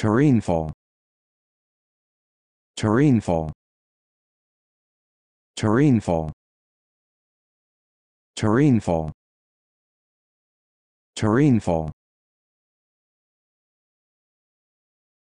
Terrainfall. Terrainfall. Terrainfall. Terrainfall. Terrainfall.